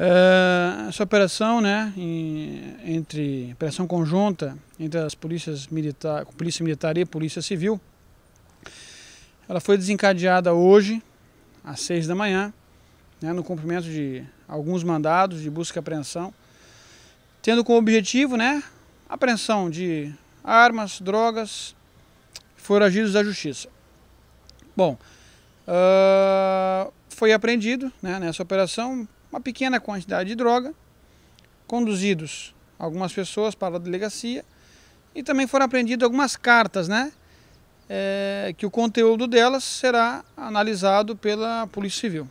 Eh, essa operação, né, em, entre operação conjunta entre as polícias militar, polícia militar e polícia civil, ela foi desencadeada hoje às seis da manhã, né, no cumprimento de alguns mandados de busca e apreensão, tendo como objetivo, né, apreensão de armas, drogas, foragidos da justiça. Bom, uh, foi apreendido, né, nessa operação uma pequena quantidade de droga, conduzidos algumas pessoas para a delegacia e também foram apreendidas algumas cartas, né? É, que o conteúdo delas será analisado pela Polícia Civil.